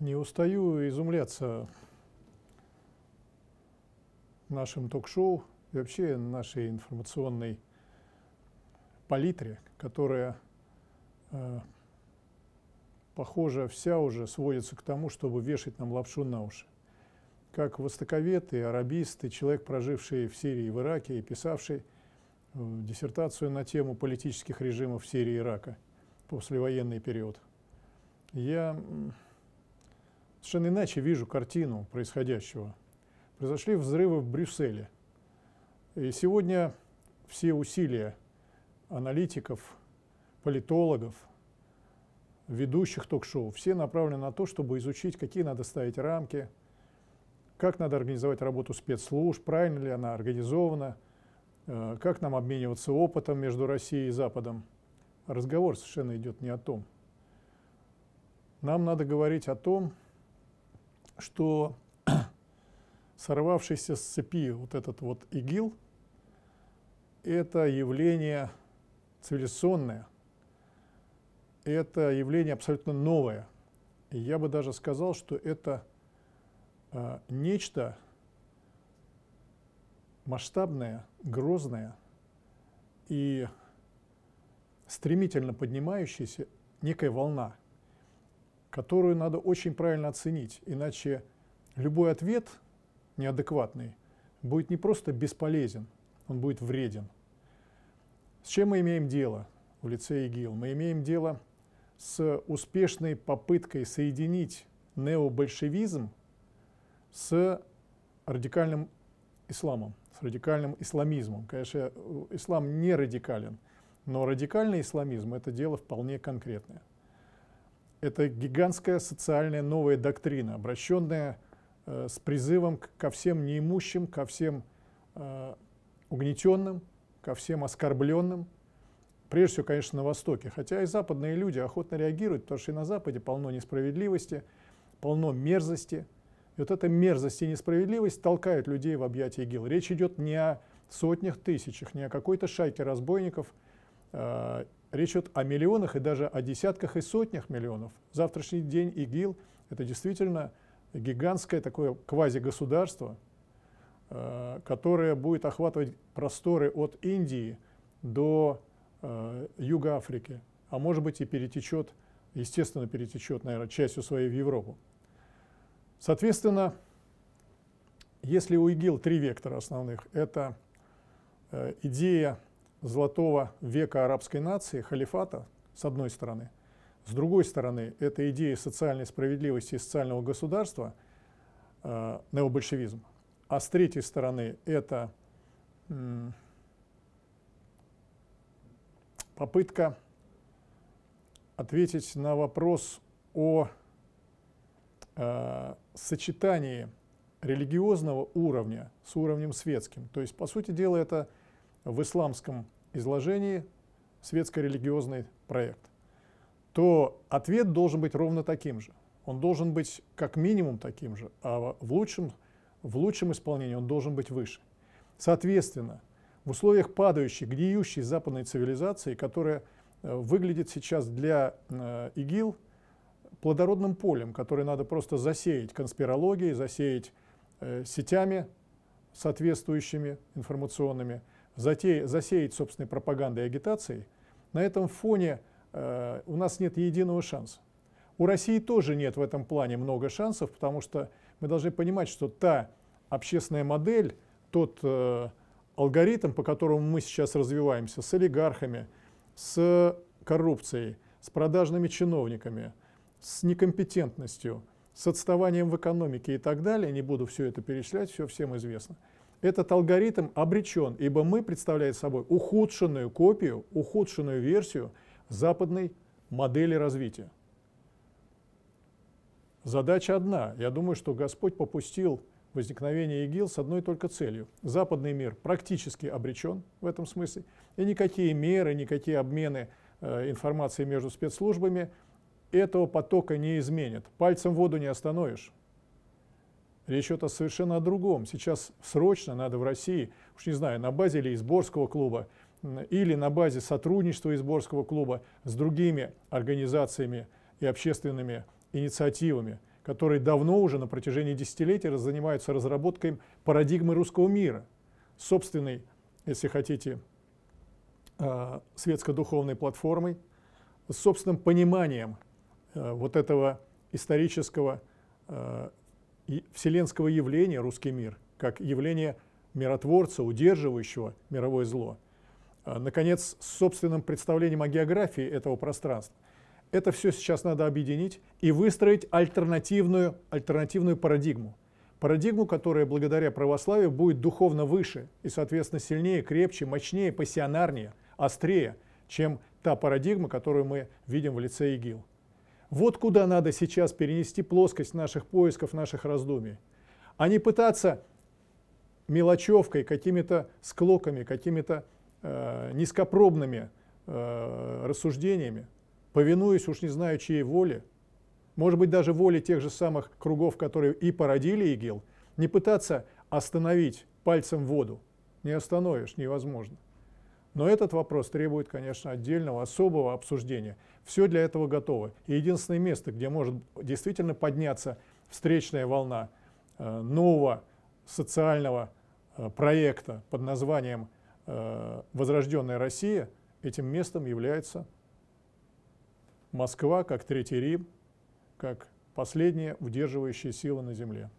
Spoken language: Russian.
Не устаю изумляться нашим ток-шоу и вообще нашей информационной палитре, которая, э, похоже, вся уже сводится к тому, чтобы вешать нам лапшу на уши. Как востоковед и арабист, и человек, проживший в Сирии и в Ираке, и писавший э, диссертацию на тему политических режимов Сирии и Ирака, послевоенный период, я совершенно иначе вижу картину происходящего. Произошли взрывы в Брюсселе. И сегодня все усилия аналитиков, политологов, ведущих ток-шоу, все направлены на то, чтобы изучить, какие надо ставить рамки, как надо организовать работу спецслужб, правильно ли она организована, э, как нам обмениваться опытом между Россией и Западом. Разговор совершенно идет не о том. Нам надо говорить о том, что сорвавшийся с цепи вот этот вот ИГИЛ, это явление цивилизационное, это явление абсолютно новое. я бы даже сказал, что это э, нечто масштабное, грозное и стремительно поднимающаяся некая волна – которую надо очень правильно оценить, иначе любой ответ неадекватный будет не просто бесполезен, он будет вреден. С чем мы имеем дело в лице ИГИЛ? Мы имеем дело с успешной попыткой соединить необольшевизм с радикальным исламом, с радикальным исламизмом. Конечно, э, ислам не радикален, но радикальный исламизм – это дело вполне конкретное. Это гигантская социальная новая доктрина, обращенная э, с призывом ко всем неимущим, ко всем э, угнетенным, ко всем оскорбленным, прежде всего, конечно, на Востоке. Хотя и западные люди охотно реагируют, потому что и на Западе полно несправедливости, полно мерзости. И вот эта мерзость и несправедливость толкают людей в объятия ИГИЛ. Речь идет не о сотнях тысячах, не о какой-то шайке разбойников э, Речь идет о миллионах и даже о десятках и сотнях миллионов. Завтрашний день ИГИЛ – это действительно гигантское такое квазигосударство, э, которое будет охватывать просторы от Индии до э, Юга Африки, а может быть и перетечет, естественно, перетечет, наверное, частью своей в Европу. Соответственно, если у ИГИЛ три вектора основных – это э, идея золотого века арабской нации, халифата, с одной стороны. С другой стороны, это идея социальной справедливости и социального государства, э, необольшевизм. А с третьей стороны, это м, попытка ответить на вопрос о э, сочетании религиозного уровня с уровнем светским. То есть, по сути дела, это в исламском изложении светско-религиозный проект, то ответ должен быть ровно таким же. Он должен быть как минимум таким же, а в лучшем, в лучшем исполнении он должен быть выше. Соответственно, в условиях падающей, гниющей западной цивилизации, которая э, выглядит сейчас для э, ИГИЛ плодородным полем, которое надо просто засеять конспирологией, засеять э, сетями соответствующими информационными, затея, засеять собственной пропагандой и агитацией, на этом фоне э, у нас нет единого шанса. У России тоже нет в этом плане много шансов, потому что мы должны понимать, что та общественная модель, тот э, алгоритм, по которому мы сейчас развиваемся, с олигархами, с коррупцией, с продажными чиновниками, с некомпетентностью, с отставанием в экономике и так далее, не буду все это перечислять, все всем известно – этот алгоритм обречен, ибо мы представляем собой ухудшенную копию, ухудшенную версию западной модели развития. Задача одна. Я думаю, что Господь попустил возникновение ИГИЛ с одной только целью. Западный мир практически обречен в этом смысле, и никакие меры, никакие обмены э, информации между спецслужбами этого потока не изменят. Пальцем воду не остановишь. Речь идет о совершенно о другом. Сейчас срочно надо в России, уж не знаю, на базе ли изборского клуба, или на базе сотрудничества изборского клуба с другими организациями и общественными инициативами, которые давно уже на протяжении десятилетий занимаются разработкой парадигмы русского мира, собственной, если хотите, а, светско-духовной платформой, собственным пониманием э, вот этого исторического э, вселенского явления русский мир, как явление миротворца, удерживающего мировое зло. А, наконец, с собственным представлением о географии этого пространства. Это все сейчас надо объединить и выстроить альтернативную, альтернативную парадигму. Парадигму, которая благодаря православию будет духовно выше и, соответственно, сильнее, крепче, мощнее, пассионарнее, острее, чем та парадигма, которую мы видим в лице ИГИЛ. Вот куда надо сейчас перенести плоскость наших поисков, наших раздумий. А не пытаться мелочевкой, какими-то склоками, какими-то э, низкопробными э, рассуждениями, повинуясь уж не знаю чьей воле, может быть даже воле тех же самых кругов, которые и породили ИГИЛ, не пытаться остановить пальцем воду. Не остановишь, невозможно. Но этот вопрос требует, конечно, отдельного, особого обсуждения. Все для этого готово. И единственное место, где может действительно подняться встречная волна э, нового социального э, проекта под названием э, «Возрожденная Россия», этим местом является Москва, как Третий Рим, как последняя удерживающая сила на Земле.